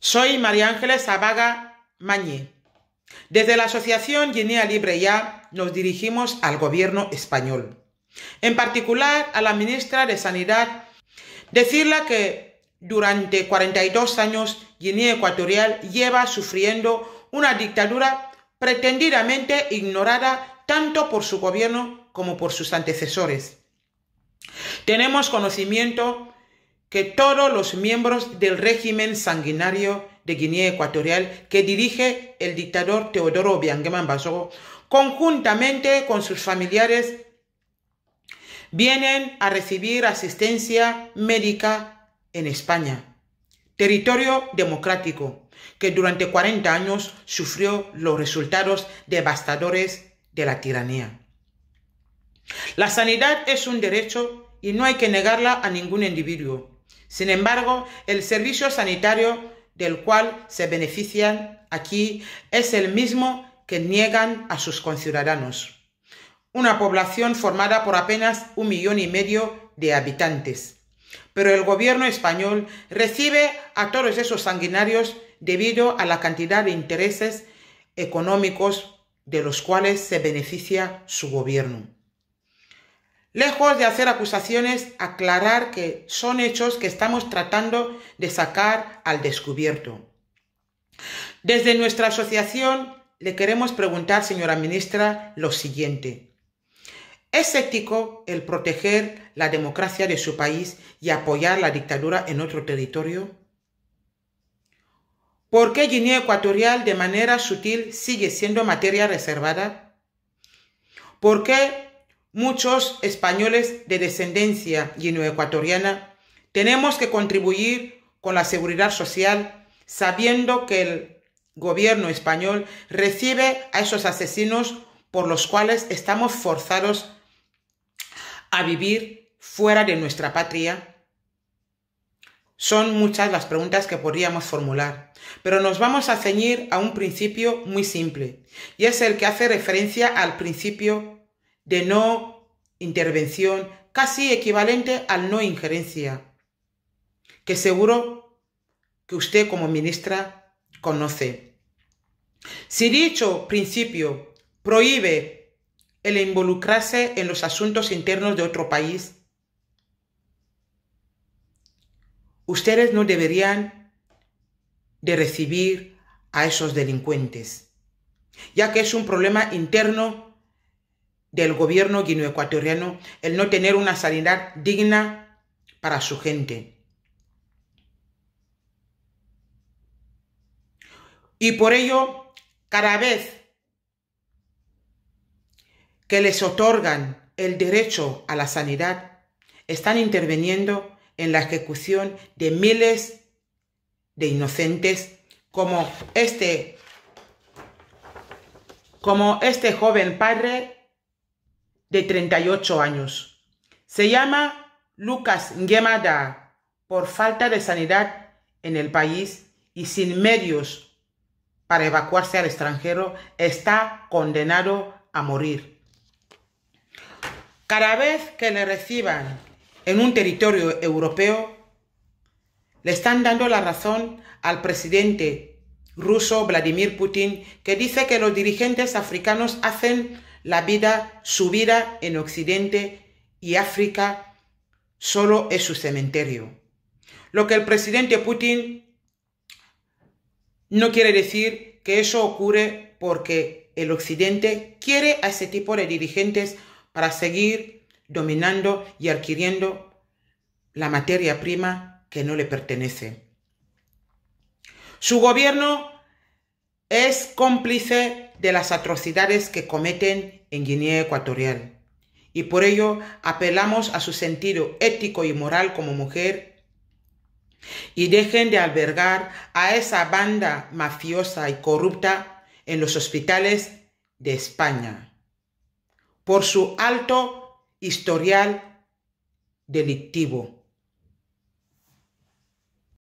Soy María Ángeles Abaga Mañé. Desde la Asociación Guinea Libre Ya nos dirigimos al gobierno español, en particular a la ministra de Sanidad, decirle que durante 42 años Guinea Ecuatorial lleva sufriendo una dictadura pretendidamente ignorada tanto por su gobierno como por sus antecesores. Tenemos conocimiento que todos los miembros del régimen sanguinario de Guinea Ecuatorial que dirige el dictador Teodoro Bianguemán Basogo, conjuntamente con sus familiares, vienen a recibir asistencia médica en España, territorio democrático que durante 40 años sufrió los resultados devastadores de la tiranía. La sanidad es un derecho y no hay que negarla a ningún individuo sin embargo, el servicio sanitario del cual se benefician aquí es el mismo que niegan a sus conciudadanos. Una población formada por apenas un millón y medio de habitantes. Pero el gobierno español recibe a todos esos sanguinarios debido a la cantidad de intereses económicos de los cuales se beneficia su gobierno. Lejos de hacer acusaciones, aclarar que son hechos que estamos tratando de sacar al descubierto. Desde nuestra asociación le queremos preguntar, señora ministra, lo siguiente. ¿Es ético el proteger la democracia de su país y apoyar la dictadura en otro territorio? ¿Por qué Guinea Ecuatorial de manera sutil sigue siendo materia reservada? ¿Por qué muchos españoles de descendencia guineoecuatoriana, tenemos que contribuir con la seguridad social sabiendo que el gobierno español recibe a esos asesinos por los cuales estamos forzados a vivir fuera de nuestra patria? Son muchas las preguntas que podríamos formular, pero nos vamos a ceñir a un principio muy simple, y es el que hace referencia al principio de no intervención, casi equivalente al no injerencia, que seguro que usted como ministra conoce. Si dicho principio prohíbe el involucrarse en los asuntos internos de otro país, ustedes no deberían de recibir a esos delincuentes, ya que es un problema interno del gobierno guineoecuatoriano el no tener una sanidad digna para su gente. Y por ello, cada vez que les otorgan el derecho a la sanidad, están interviniendo en la ejecución de miles de inocentes como este como este joven padre de 38 años. Se llama Lucas Nguemada por falta de sanidad en el país y sin medios para evacuarse al extranjero, está condenado a morir. Cada vez que le reciban en un territorio europeo, le están dando la razón al presidente ruso Vladimir Putin, que dice que los dirigentes africanos hacen la vida, su vida en Occidente y África solo es su cementerio. Lo que el presidente Putin no quiere decir que eso ocurre porque el Occidente quiere a ese tipo de dirigentes para seguir dominando y adquiriendo la materia prima que no le pertenece. Su gobierno es cómplice de las atrocidades que cometen en Guinea Ecuatorial. Y por ello apelamos a su sentido ético y moral como mujer y dejen de albergar a esa banda mafiosa y corrupta en los hospitales de España por su alto historial delictivo.